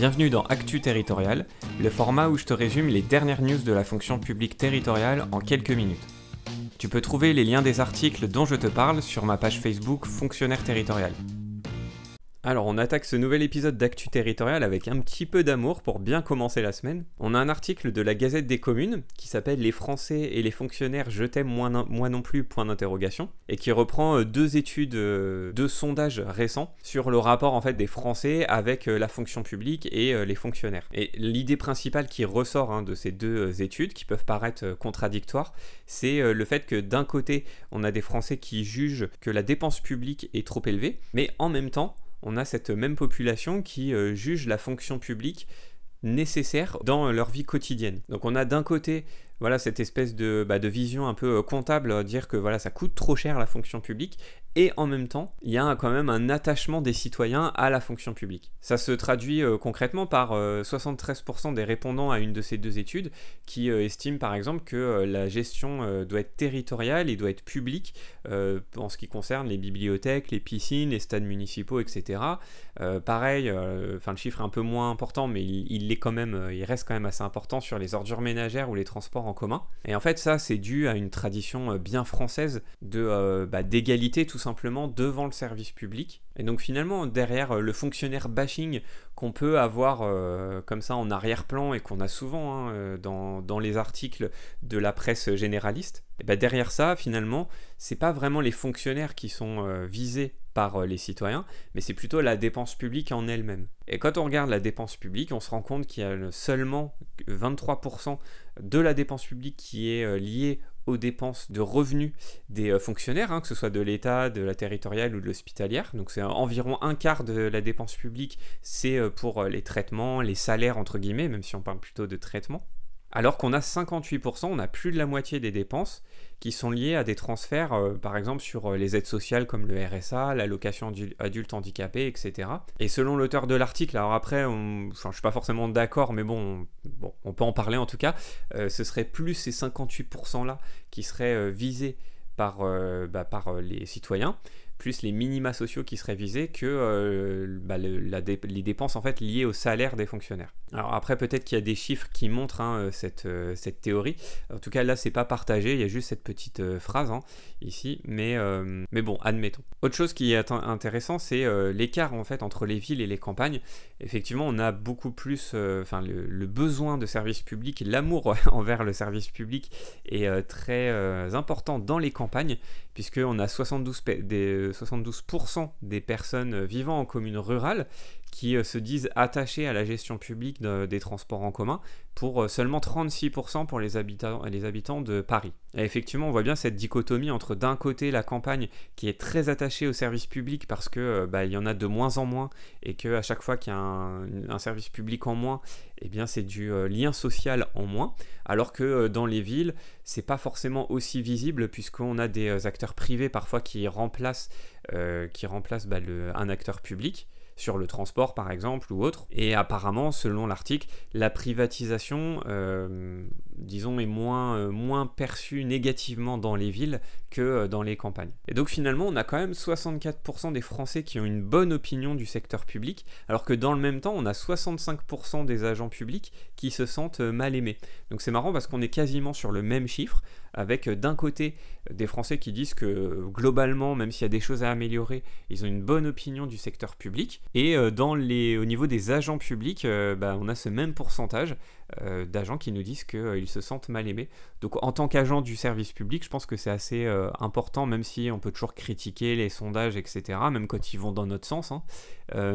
Bienvenue dans Actu Territorial, le format où je te résume les dernières news de la fonction publique territoriale en quelques minutes. Tu peux trouver les liens des articles dont je te parle sur ma page Facebook Fonctionnaire Territorial. Alors on attaque ce nouvel épisode d'Actu Territorial avec un petit peu d'amour pour bien commencer la semaine. On a un article de la Gazette des communes qui s'appelle Les Français et les fonctionnaires je t'aime moi, non, plus point d'interrogation et qui reprend euh, deux études, euh, deux sondages récents sur le rapport en fait des Français avec euh, la fonction publique et les fonctionnaires. Et l'idée principale qui ressort hein, de ces deux études qui peuvent paraître contradictoires, c'est le fait que d'un côté on a des Français qui jugent que la dépense publique est trop élevée, mais en même temps on a cette même population qui euh, juge la fonction publique nécessaire dans leur vie quotidienne. Donc on a d'un côté voilà cette espèce de, bah, de vision un peu euh, comptable, euh, dire que voilà ça coûte trop cher la fonction publique, et en même temps, il y a quand même un attachement des citoyens à la fonction publique. Ça se traduit euh, concrètement par 73% euh, des répondants à une de ces deux études qui euh, estiment par exemple que la gestion doit être territoriale et doit être publique en ce qui concerne les bibliothèques, les piscines, les stades municipaux, etc. pareil, enfin le chiffre est un peu moins important, mais il, est quand même, il reste quand même assez important sur les ordures ménagères ou les transports en commun. Et en fait, ça, c'est dû à une tradition bien française de bah, d'égalité tout simplement devant le service public. Et donc finalement, derrière euh, le fonctionnaire bashing qu'on peut avoir euh, comme ça en arrière-plan et qu'on a souvent hein, euh, dans, dans, les articles de la presse généraliste, et eh ben, derrière ça, finalement, c'est pas vraiment les fonctionnaires qui sont visés par les citoyens, mais c'est plutôt la dépense publique en elle-même. Et quand on regarde la dépense publique, on se rend compte qu'il y a seulement 23% de la dépense publique qui est liée aux dépenses de revenus des euh, fonctionnaires, hein, que ce soit de l'État, de la territoriale ou de l'hospitalière. Donc c'est environ un quart de la dépense publique, c'est euh, pour euh, les traitements, les salaires entre guillemets, même si on parle plutôt de traitements alors qu'on a 58%, on a plus de la moitié des dépenses qui sont liées à des transferts, euh, par exemple sur euh, les aides sociales comme le RSA, l'allocation adulte handicapé, etc. Et selon l'auteur de l'article, alors après, on... ne je suis pas forcément d'accord, mais bon, on peut en parler en tout cas, euh, ce serait plus ces 58%-là qui seraient visés par, bah, par les citoyens plus les minima sociaux qui seraient visés que bah, les dépenses en fait liées au salaire des fonctionnaires. Alors après, peut-être qu'il y a des chiffres qui montrent hein, euh, euh, cette, théorie. En tout cas, là, c'est pas partagé, il y a juste cette petite euh, phrase hein, ici, mais, mais bon, admettons. Autre chose qui est intéressant, c'est l'écart en fait entre les villes et les campagnes. Effectivement, on a beaucoup plus, enfin, le, besoin de services publics, l'amour envers le service public est très important dans les campagnes, puisqu'on a 72, des, 72 des personnes vivant en communes rurales qui euh, se disent attachés à la gestion publique des transports en commun pour euh, seulement 36% pour les habitants, les habitants de Paris. effectivement, on voit bien cette dichotomie entre d'un côté la campagne qui est très attachée au service public parce qu'il euh, bah, y en a de moins en moins et qu'à chaque fois qu'il y a un, service public en moins, eh bien c'est du lien social en moins, alors que dans les villes, ce n'est pas forcément aussi visible puisqu'on a des acteurs privés parfois qui remplacent, qui remplacent bah, un acteur public sur le transport par exemple ou autre. Et apparemment, selon l'article, la privatisation, euh, disons, est moins, euh, moins perçue négativement dans les villes que euh, dans les campagnes. Et donc finalement, on a quand même 64% des Français qui ont une bonne opinion du secteur public, alors que dans le même temps, on a 65% des agents publics qui se sentent mal aimés. Donc c'est marrant parce qu'on est quasiment sur le même chiffre avec euh, d'un côté des Français qui disent que euh, globalement, même s'il y a des choses à améliorer, ils ont une bonne opinion du secteur public, et euh, dans les, au niveau des agents publics, bah, on a ce même pourcentage d'agents qui nous disent qu'ils se sentent mal aimés. Donc en tant qu'agent du service public, je pense que c'est assez important, même si on peut toujours critiquer les sondages, etc., même quand ils vont dans notre sens. Hein.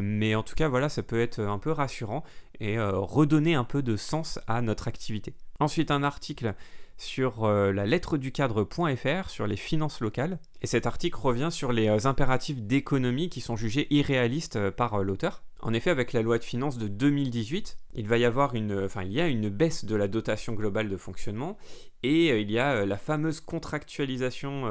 mais en tout cas, voilà, ça peut être un peu rassurant et redonner un peu de sens à notre activité. Ensuite, un article sur euh, la lettre du cadre.fr sur les finances locales. Et cet article revient sur les euh, impératifs d'économie qui sont jugés irréalistes euh, par euh, l'auteur. En effet, avec la loi de finances de 2018, il va y avoir une, enfin, il y a une baisse de la dotation globale de fonctionnement et il y a la fameuse contractualisation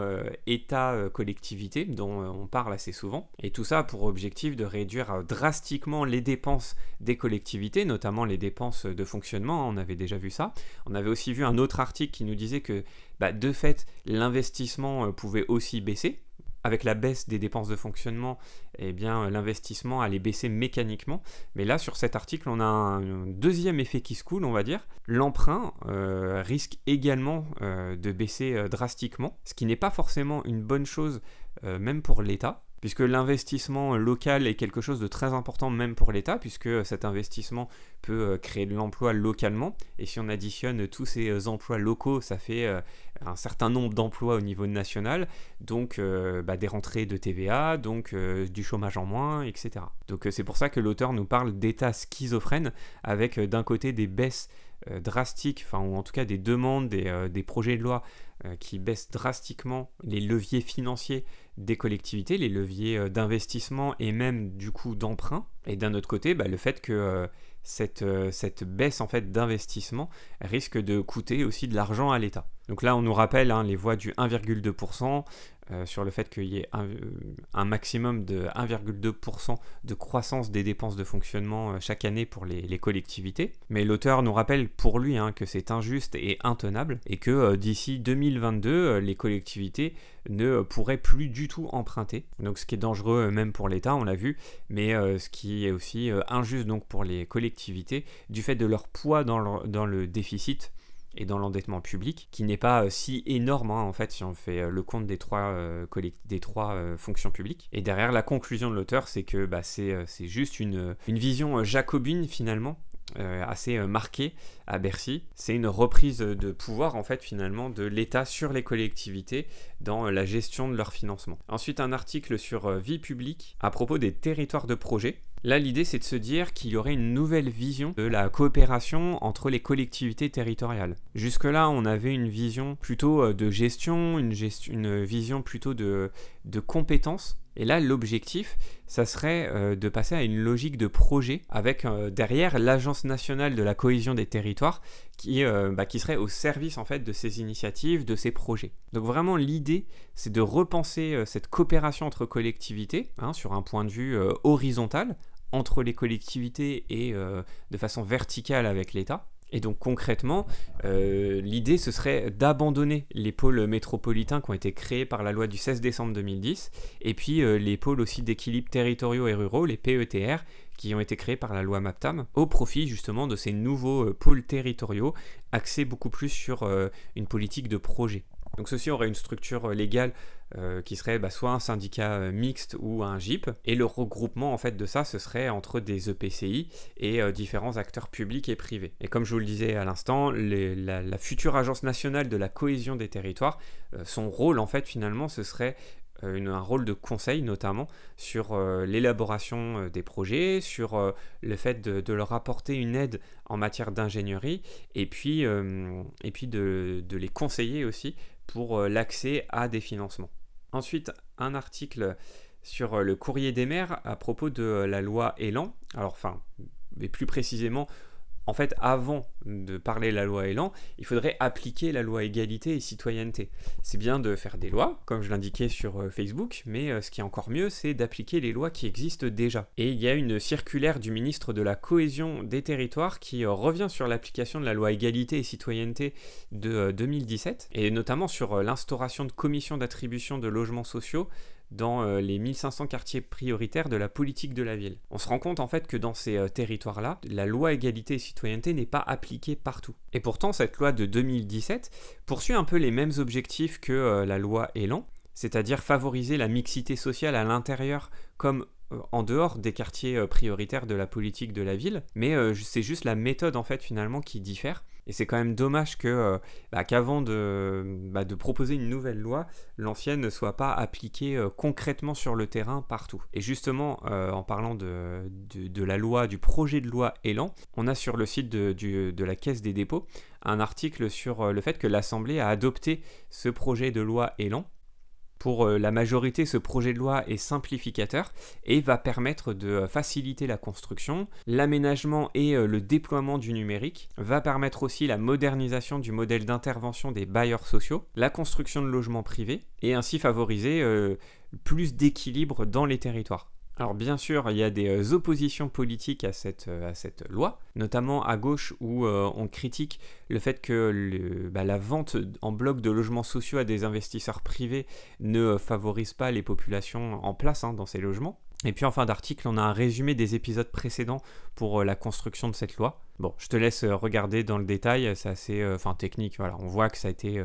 État-collectivité dont on parle assez souvent. Et tout ça pour objectif de réduire drastiquement les dépenses des collectivités, notamment les dépenses de fonctionnement. Hein, on avait déjà vu ça. On avait aussi vu un autre article qui nous disait que bah, de fait, l'investissement euh, pouvait aussi baisser. Avec la baisse des dépenses de fonctionnement, eh bien euh, l'investissement allait baisser mécaniquement. Mais là, sur cet article, on a un deuxième effet qui se coule, on va dire. L'emprunt euh, risque également de baisser drastiquement, ce qui n'est pas forcément une bonne chose, même pour l'État, puisque l'investissement local est quelque chose de très important même pour l'État, puisque cet investissement peut euh, créer de l'emploi localement, et si on additionne tous ces euh, emplois locaux, ça fait euh, un certain nombre d'emplois au niveau national, donc bah, des rentrées de TVA, donc du chômage en moins, etc. Donc c'est pour ça que l'auteur nous parle d'État schizophrène, avec d'un côté des baisses drastiques, enfin ou en tout cas des demandes, des projets de loi qui baissent drastiquement les leviers financiers des collectivités, les leviers euh, d'investissement et même du coup d'emprunt. Et d'un autre côté, bah, le fait que euh, cette, euh, cette baisse en fait d'investissement risque de coûter aussi de l'argent à l'État. Donc là, on nous rappelle hein, les voix du 1,2% euh, sur le fait qu'il y ait un, euh, maximum de 1,2% de croissance des dépenses de fonctionnement euh, chaque année pour les, collectivités. Mais l'auteur nous rappelle pour lui hein, que c'est injuste et intenable et que d'ici 2022, les collectivités ne pourraient plus du tout emprunter. Donc ce qui est dangereux même pour l'État, on l'a vu, mais ce qui est aussi injuste donc pour les collectivités du fait de leur poids dans le déficit et dans l'endettement public, qui n'est pas euh, si énorme hein, en fait si on fait euh, le compte des trois, euh, des trois fonctions publiques. Et derrière, la conclusion de l'auteur, c'est que bah, c'est juste une, une vision jacobine finalement assez marquée à Bercy. C'est une reprise de pouvoir, en fait, finalement, de l'État sur les collectivités dans la gestion de leur financement. Ensuite, un article sur vie publique à propos des territoires de projet Là, l'idée, c'est de se dire qu'il y aurait une nouvelle vision de la coopération entre les collectivités territoriales. Jusque-là, on avait une vision plutôt euh, de gestion, une, vision plutôt de, compétences. Et là, l'objectif, ça serait euh, de passer à une logique de projet avec euh, derrière l'Agence nationale de la cohésion des territoires qui, bah, qui serait au service en fait de ces initiatives, de ces projets. Donc vraiment, l'idée, c'est de repenser cette coopération entre collectivités hein, sur un point de vue horizontal entre les collectivités et euh, de façon verticale avec l'État. Et donc concrètement, euh, l'idée ce serait d'abandonner les pôles métropolitains qui ont été créés par la loi du 16 décembre 2010, et puis euh, les pôles aussi d'équilibre territoriaux et ruraux, les PETR, qui ont été créés par la loi MAPTAM, au profit justement de ces nouveaux pôles territoriaux, axés beaucoup plus sur une politique de projet. Donc ceci aurait une structure légale euh, qui serait bah, soit un syndicat euh, mixte ou un GIP. Et le regroupement en fait de ça, ce serait entre des EPCI et euh, différents acteurs publics et privés. Et comme je vous le disais à l'instant, la, future agence nationale de la cohésion des territoires, son rôle en fait finalement, ce serait un rôle de conseil notamment sur l'élaboration des projets, sur le fait de, leur apporter une aide en matière d'ingénierie et puis, de, les conseiller aussi pour l'accès à des financements. Ensuite, un article sur euh, le courrier des maires à propos de euh, la loi Elan. Alors, enfin, mais plus précisément en fait, avant de parler la loi Elan, il faudrait appliquer la loi égalité et citoyenneté. C'est bien de faire des lois, comme je l'indiquais sur euh, Facebook, mais euh, ce qui est encore mieux, c'est d'appliquer les lois qui existent déjà. Et il y a une circulaire du ministre de la Cohésion des Territoires qui euh, revient sur l'application de la loi égalité et citoyenneté de 2017, et notamment sur l'instauration de commissions d'attribution de logements sociaux dans euh, les 1500 quartiers prioritaires de la politique de la ville. On se rend compte en fait que dans ces euh, territoires-là, la loi égalité et citoyenneté n'est pas appliquée partout. Et pourtant, cette loi de 2017 poursuit un peu les mêmes objectifs que euh, la loi Elan, c'est-à-dire favoriser la mixité sociale à l'intérieur comme en dehors des quartiers prioritaires de la politique de la ville, mais c'est juste la méthode en fait finalement qui diffère. Et c'est quand même dommage que euh, bah, qu'avant bah, de, proposer une nouvelle loi, l'ancienne ne soit pas appliquée euh, concrètement sur le terrain partout. Et justement, euh, en parlant de, la loi, du projet de loi élan, on a sur le site de, de la Caisse des dépôts un article sur le fait que l'Assemblée a adopté ce projet de loi élan pour euh, la majorité, ce projet de loi est simplificateur et va permettre de euh, faciliter la construction, l'aménagement et euh, le déploiement du numérique, va permettre aussi la modernisation du modèle d'intervention des bailleurs sociaux, la construction de logements privés et ainsi favoriser plus d'équilibre dans les territoires. Alors bien sûr, il y a des euh, oppositions politiques à cette, euh, à cette loi, notamment à gauche où euh, on critique le fait que bah, la vente en bloc de logements sociaux à des investisseurs privés ne favorise pas les populations en place hein, dans ces logements. Et puis en fin d'article, on a un résumé des épisodes précédents pour la construction de cette loi. Bon, je te laisse regarder dans le détail, c'est assez technique, voilà, on voit que ça a été...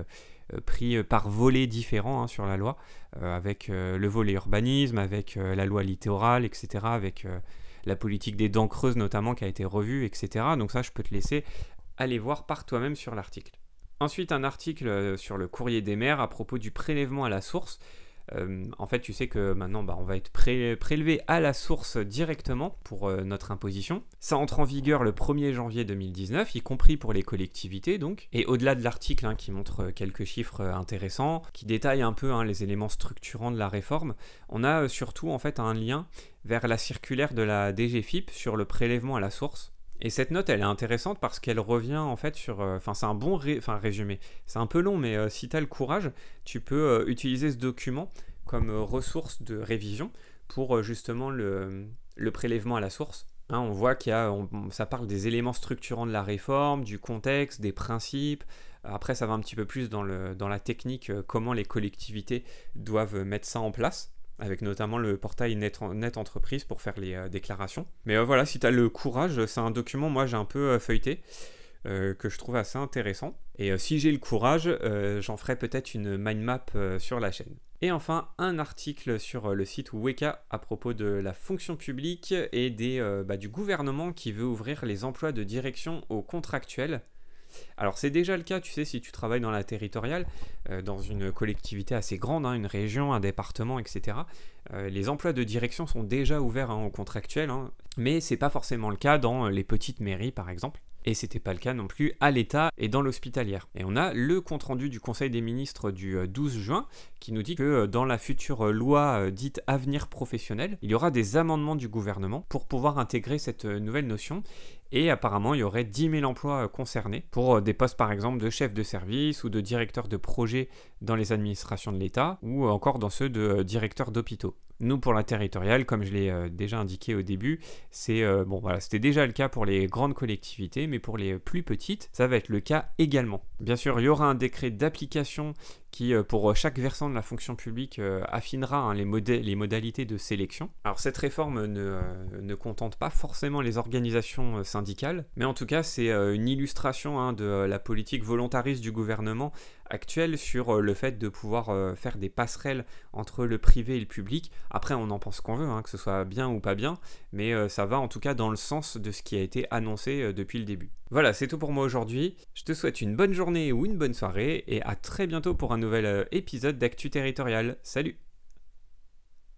Euh, pris euh, par volets différents hein, sur la loi, euh, avec le volet urbanisme, avec la loi littorale, etc., avec la politique des dents creuses notamment qui a été revue, etc. Donc ça, je peux te laisser aller voir par toi-même sur l'article. Ensuite, un article sur le courrier des maires à propos du prélèvement à la source. Euh, en fait, tu sais que maintenant, bah, on va être prélevé à la source directement pour euh, notre imposition. Ça entre en vigueur le 1er janvier 2019, y compris pour les collectivités donc. Et au-delà de l'article hein, qui montre euh, quelques chiffres intéressants, qui détaille un peu hein, les éléments structurants de la réforme, on a surtout en fait un lien vers la circulaire de la DGFIP sur le prélèvement à la source et cette note, elle est intéressante parce qu'elle revient en fait sur. Euh, enfin, c'est un bon résumé. C'est un peu long, mais euh, si tu as le courage, tu peux euh, utiliser ce document comme ressource de révision pour justement le, prélèvement à la source. Hein, on voit qu'il ça parle des éléments structurants de la réforme, du contexte, des principes. Après, ça va un petit peu plus dans la technique, comment les collectivités doivent mettre ça en place avec notamment le portail Net, Entreprise pour faire les euh, déclarations. Mais euh, voilà, si tu as le courage, c'est un document, moi j'ai un peu euh, feuilleté, que je trouve assez intéressant. Et si j'ai le courage, j'en ferai peut-être une mind map sur la chaîne. Et enfin, un article sur le site Weka à propos de la fonction publique et des, bah, du gouvernement qui veut ouvrir les emplois de direction aux contractuels. Alors c'est déjà le cas, tu sais, si tu travailles dans la territoriale, euh, dans une collectivité assez grande, hein, une région, un département, etc. Euh, les emplois de direction sont déjà ouverts hein, au contractuel, contractuels, hein, mais c'est pas forcément le cas dans les petites mairies, par exemple. Et c'était pas le cas non plus à l'État et dans l'hospitalière. Et on a le compte-rendu du Conseil des ministres du 12 euh, juin qui nous dit que dans la future loi dite avenir professionnel, il y aura des amendements du gouvernement pour pouvoir intégrer cette nouvelle notion et apparemment il y aurait 10 000 emplois euh, concernés pour euh, des postes par exemple de chef de service ou de directeur de projet dans les administrations de l'État ou encore dans ceux de euh, directeurs d'hôpitaux. Nous, pour la territoriale, comme je l'ai euh, déjà indiqué au début, c'est euh, bon, voilà, c'était déjà le cas pour les grandes collectivités, mais pour les plus petites, ça va être le cas également. Bien sûr, il y aura un décret d'application qui, pour chaque versant de la fonction publique, affinera hein, les, les, modalités de sélection. Alors, cette réforme ne, ne, contente pas forcément les organisations syndicales, mais en tout cas, c'est une illustration hein, de la politique volontariste du gouvernement actuel sur le fait de pouvoir euh, faire des passerelles entre le privé et le public. Après, on en pense qu'on veut, hein, que ce soit bien ou pas bien, mais euh, ça va en tout cas dans le sens de ce qui a été annoncé euh, depuis le début. Voilà, c'est tout pour moi aujourd'hui. Je te souhaite une bonne journée ou une bonne soirée, et à très bientôt pour un nouvel épisode d'Actu Territorial. Salut